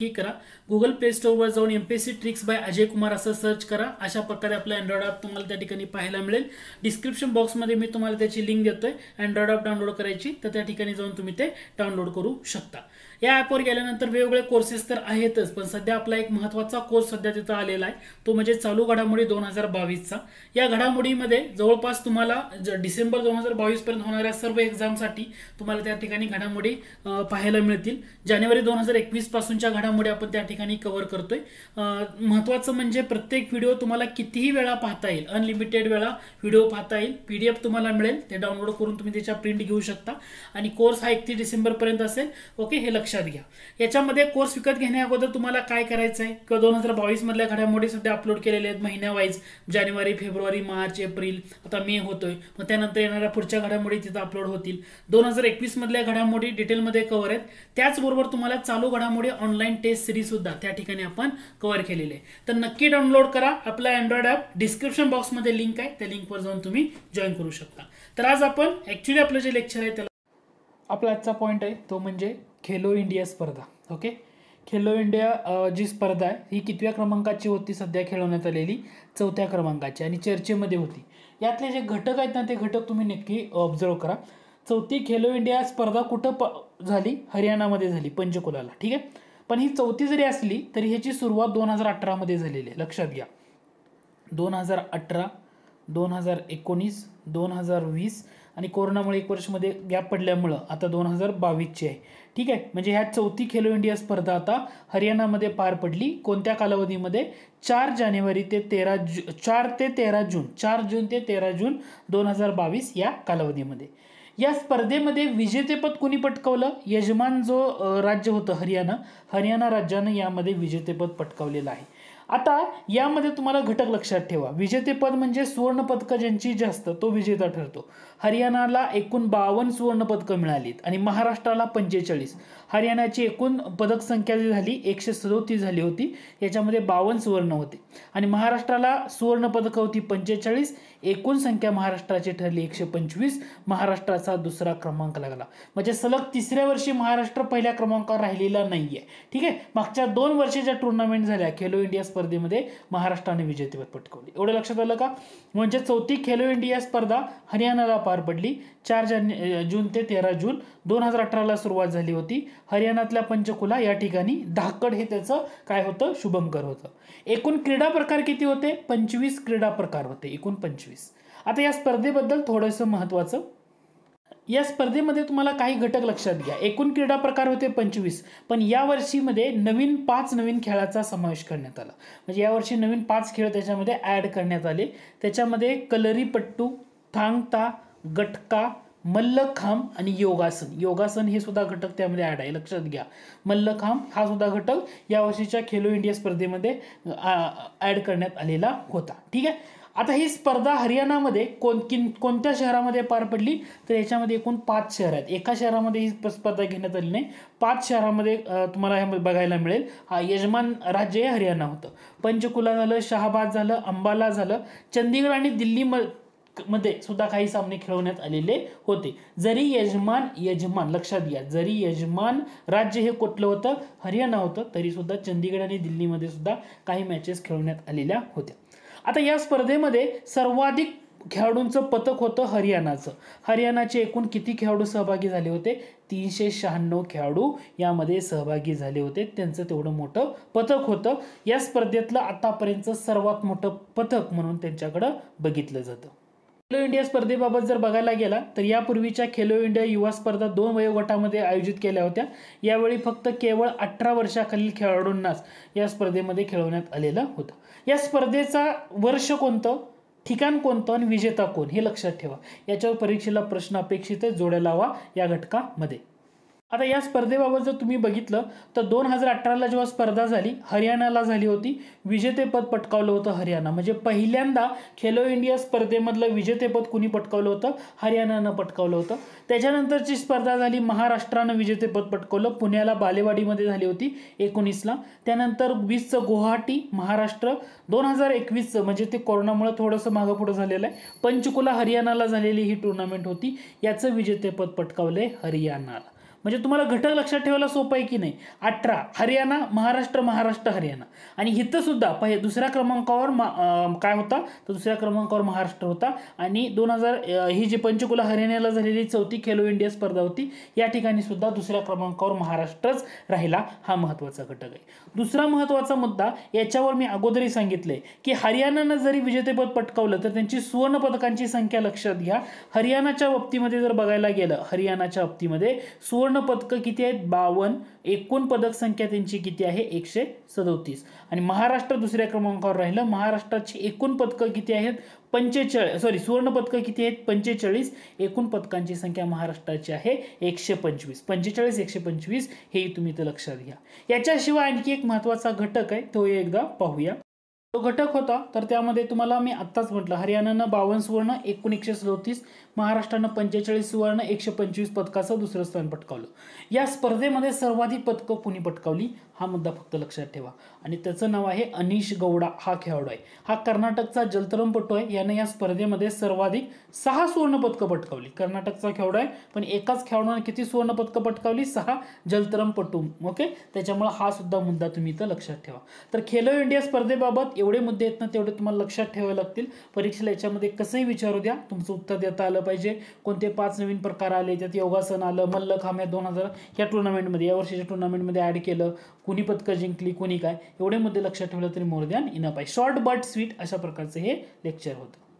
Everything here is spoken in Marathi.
ठीक करा गुगल प्ले वर जाऊन MPSC tricks by Ajay Kumar असं सर्च करा अशा प्रकारे आपल्या अँड्रॉइड ॲप तुम्हाला त्या ठिकाणी पाहायला मिळेल डिस्क्रिप्शन बॉक्समध्ये मी तुम्हाला त्याची लिंक देतोय अँड्रॉइड ॲप डाउनलोड करायची तर त्या ठिकाणी जाऊन तुम्ही ते डाउनलोड करू शकता या ऍपवर गेल्यानंतर वेगवेगळे कोर्सेस तर आहेतच पण सध्या आपला एक महत्त्वाचा कोर्स सध्या तिथं आलेला आहे तो म्हणजे चालू घडामोडी दोन हजार बावीसचा या घडामोडीमध्ये जवळपास तुम्हाला डिसेंबर दोन हजार पर्यंत होणाऱ्या सर्व एक्झामसाठी तुम्हाला त्या ठिकाणी घडामोडी पाहायला मिळतील जानेवारी दोन हजार एकवीस पासूनच्या घडामोडी आपण त्या ठिकाणी कव्हर करतोय महत्त्वाचं म्हणजे प्रत्येक व्हिडिओ तुम्हाला कितीही वेळा पाहता येईल अनलिमिटेड वेळा व्हिडिओ पाहता येईल पीडीएफ तुम्हाला मिळेल ते डाउनलोड करून तुम्ही त्याच्या प्रिंट घेऊ शकता आणि कोर्स हा एकतीस पर्यंत असेल ओके हे लक्षात घ्या याच्यामध्ये कोर्स विकत घेण्या अगोदर तुम्हाला काय करायचं आहे किंवा दोन हजार मधल्या घडामोडी सध्या अपलोड केलेले आहेत महिन्यावाईज जानेवारी फेब्रुवारी मार्च एप्रिल आता मे होतोय मग त्यानंतर येणाऱ्या पुढच्या घडामोडी तिथं अपलोड होतील दोन हजार मधल्या घडामोडी डिटेलमध्ये कव्हर आहेत त्याचबरोबर तुम्हाला चालू घडामोडी ऑनलाईन ऑनलाइन टेस्ट सुद्धा त्या ठिकाणी आपण कव्हर केलेले आहे तर नक्की डाउनलोड करा आपला अँड्रॉइड ॲप डिस्क्रिप्शन बॉक्स बॉक्समध्ये लिंक आहे त्या लिंकवर जाऊन तुम्ही जॉईन करू शकता तर आज आपण ॲक्च्युली आपलं जे लेक्चर आहे त्याला आपला आजचा पॉईंट आहे तो म्हणजे खेलो इंडिया स्पर्धा ओके खेलो इंडिया जी स्पर्धा आहे ही कितव्या क्रमांकाची होती सध्या खेळवण्यात आलेली चौथ्या क्रमांकाची आणि चर्चेमध्ये होती यातले जे घटक आहेत ना ते घटक तुम्ही नक्की ऑब्झर्व करा चौथी खेलो इंडिया स्पर्धा कुठं प झाली हरियाणामध्ये झाली पंचकुलाला ठीक आहे पण ही चौथी जरी असली तरी ह्याची सुरुवात दोन हजार अठरामध्ये झालेली आहे लक्षात घ्या दोन हजार अठरा दोन हजार एकोणीस दोन हजार वीस आणि कोरोनामुळे एक वर्षमध्ये गॅप पडल्यामुळं आता दोन हजार बावीसची आहे ठीक आहे म्हणजे ह्या चौथी खेलो इंडिया स्पर्धा आता हरियाणामध्ये पार पडली कोणत्या कालावधीमध्ये चार जानेवारी ते तेरा जू चार ते तेरा जून चार जून ते तेरा जून दोन हजार बावीस या कालावधीमध्ये या स्पर्धेमध्ये विजेतेपद कुणी पटकावलं यजमान जो राज्य होतं हरियाणा हरियाणा राज्यानं यामध्ये विजेतेपद पटकावलेलं आहे आता यामध्ये तुम्हाला घटक लक्षात ठेवा विजेतेपद म्हणजे सुवर्णपदकं ज्यांची जास्त तो विजेता ठरतो हरियाणाला एकूण बावन्न सुवर्णपदकं मिळालीत आणि महाराष्ट्राला पंचेचाळीस हरियाणाची एकूण पदक संख्या जी झाली एकशे सदोतीस झाली होती याच्यामध्ये बावन्न सुवर्ण होते आणि महाराष्ट्राला सुवर्णपदकं होती पंचेचाळीस एकूण संख्या महाराष्ट्राची ठरली एकशे पंचवीस महाराष्ट्राचा दुसरा क्रमांक लागला म्हणजे सलग तिसऱ्या वर्षी महाराष्ट्र पहिल्या क्रमांकावर राहिलेला नाही आहे ठीक आहे मागच्या दोन वर्षाच्या टुर्नामेंट झाल्या खेलो इंडिया स्पर्धेमध्ये महाराष्ट्राने विजेतेपद पटकवले एवढं लक्षात आलं का म्हणजे चौथी खेलो इंडिया स्पर्धा हरियाणाला पार पडली चार जान जून ते तेरा जून दोन हजार अठराला सुरुवात झाली होती हरियाणातल्या पंचकुला या ठिकाणी धाकड हे त्याचं काय होतं शुभंकर होतं एकूण क्रीडा प्रकार किती होते पंचवीस क्रीडा प्रकार होते एकूण पंचवीस आता या स्पर्धेबद्दल थोडंसं महत्त्वाचं या स्पर्धेमध्ये तुम्हाला काही घटक लक्षात घ्या एकूण क्रीडा प्रकार होते पंचवीस पण या वर्षीमध्ये नवीन पाच नवीन खेळाचा समावेश करण्यात आला म्हणजे यावर्षी नवीन पाच खेळ त्याच्यामध्ये ॲड करण्यात आले त्याच्यामध्ये कलरीपट्टू थांगता गटका मल्लखांब आणि योगासन योगासन हे सुद्धा घटक त्यामध्ये ॲड आहे लक्षात घ्या मल्लखांब हा सुद्धा घटक यावर्षीच्या खेलो इंडिया स्पर्धेमध्ये ॲड करण्यात आलेला होता ठीक आहे आता ही स्पर्धा हरियाणामध्ये कोण किन कोणत्या शहरामध्ये पार पडली तर याच्यामध्ये एकूण पाच शहर आहेत एका शहरामध्ये ही स्पर्धा घेण्यात आली नाही पाच शहरामध्ये तुम्हाला हे बघायला मिळेल हा यजमान राज्य हे हरियाणा होतं पंचकुला झालं शहाबाद झालं अंबाला झालं चंदीगड आणि दिल्ली म मध्ये सुद्धा काही सामने खेळवण्यात आलेले होते जरी यजमान यजमान लक्षात घ्या जरी यजमान राज्य हे कुठलं होतं हरियाणा होतं तरी सुद्धा चंदीगड आणि दिल्लीमध्ये सुद्धा काही मॅचेस खेळवण्यात आलेल्या होत्या आता या स्पर्धेमध्ये सर्वाधिक खेळाडूंचं पथक होतं हरियाणाचं हरियाणाचे एकूण किती खेळाडू सहभागी झाले होते तीनशे शहाण्णव खेळाडू यामध्ये सहभागी झाले होते त्यांचं तेवढं मोठं पथक होतं या स्पर्धेतलं आतापर्यंतचं सर्वात मोठं पथक म्हणून त्यांच्याकडं बघितलं जातं खेलो इंडिया स्पर्धेबाबत जर बघायला गेला तर यापूर्वीच्या खेलो इंडिया युवा स्पर्धा दोन वयोगटामध्ये आयोजित केल्या होत्या यावेळी फक्त केवळ अठरा वर्षाखालील खेळाडूंनाच या स्पर्धेमध्ये खेळवण्यात आलेलं होतं या स्पर्धेचा वर्ष कोणतं ठिकाण कोणतं आणि विजेता कोण हे लक्षात ठेवा याच्यावर परीक्षेला प्रश्न अपेक्षित जोड्या लावा या घटकामध्ये आता या स्पर्धेबाबत जर तुम्ही बघितलं तर दोन हजार अठराला जेव्हा स्पर्धा झाली हरियाणाला झाली होती विजेतेपद पटकावलं होतं हरियाणा म्हणजे पहिल्यांदा खेलो इंडिया स्पर्धेमधलं विजेतेपद कुणी पटकावलं होतं हरियाणानं पटकावलं होतं त्याच्यानंतरची स्पर्धा झाली महाराष्ट्रानं विजेतेपद पटकावलं पुण्याला बालेवाडीमध्ये झाली होती एकोणीसला त्यानंतर वीसचं गुवाहाटी महाराष्ट्र दोन हजार एकवीसचं म्हणजे ते कोरोनामुळे थोडंसं मागं पुढं झालेलं आहे पंचकुला हरियाणाला झालेली ही टुर्नामेंट होती याचं विजेतेपद पटकावलं आहे हरियाणाला म्हणजे तुम्हाला घटक लक्षात ठेवायला सोपं आहे की नाही अठरा हरियाणा महाराष्ट्र महाराष्ट्र हरियाणा आणि इथं सुद्धा पहि दुसऱ्या क्रमांकावर मा काय होता तर दुसऱ्या क्रमांकावर महाराष्ट्र होता आणि दोन हजार ही जी पंचकुला हरियाणाला झालेली चौथी खेलो इंडिया स्पर्धा होती या ठिकाणी सुद्धा दुसऱ्या क्रमांकावर महाराष्ट्रच राहिला हा महत्त्वाचा घटक आहे दुसरा महत्त्वाचा मुद्दा याच्यावर मी अगोदरही सांगितलंय की हरियाणानं जरी विजेतेपद पटकावलं तर त्यांची सुवर्ण पदकांची संख्या लक्षात घ्या हरियाणाच्या बाबतीमध्ये जर बघायला गेलं हरियाणाच्या बाबतीमध्ये सुवर्ण पूर्ण पदकं किती आहेत बावन्न एकूण पदक संख्या त्यांची किती आहे एकशे सदोतीस आणि महाराष्ट्र दुसऱ्या क्रमांकावर राहिलं महाराष्ट्राची एकूण पदकं किती आहेत पंचेचाळीस सॉरी सुवर्ण पदकं किती आहेत पंचेचाळीस एकूण पदकांची संख्या महाराष्ट्राची आहे एकशे पंचवीस पंचेचाळीस एकशे पंचवीस हे तुम्ही इथं लक्षात घ्या याच्याशिवाय आणखी एक महत्त्वाचा घटक आहे तो एकदा पाहूया तो घटक होता तर त्यामध्ये तुम्हाला मी आत्ताच म्हटलं हरियाणानं बावन्न सुवर्ण एकूण सदोतीस महाराष्ट्रानं पंचेचाळीस सुवर्ण एकशे पंचवीस पदकाचं दुसरं स्थान पटकावलं या स्पर्धेमध्ये सर्वाधिक पदकं कुणी पटकावली हा मुद्दा फक्त लक्षात ठेवा आणि त्याचं नाव आहे अनिश गौडा हा खेळाडू आहे हा कर्नाटकचा जलतरमपटू आहे यानं या स्पर्धेमध्ये सर्वाधिक सहा सुवर्ण पदकं पटकावली कर्नाटकचा खेळाडू आहे पण एकाच खेळाडूनं किती सुवर्ण पदकं पटकावली सहा जलतरमपटू ओके त्याच्यामुळे हा सुद्धा मुद्दा तुम्ही इथं लक्षात ठेवा तर खेलो इंडिया स्पर्धेबाबत एवढे मुद्दे आहेत ना तेवढे तुम्हाला लक्षात ठेवावे लागतील परीक्षेला याच्यामध्ये कसंही विचारू द्या तुमचं उत्तर देता आलं पाहिजे कोणते पाच नवीन प्रकार आले त्यात योगासन आलं मल्ल या दोन हजार या टुर्नामेंटमध्ये या वर्षीच्या टुर्नामेंटमध्ये ॲड केलं कुणी पदकं जिंकली कुणी काय एवढे मुद्दे लक्षात ठेवलं तरी मोर द्यान इनफ आहे शॉर्ट बट स्वीट अशा प्रकारचं हे लेक्चर होतं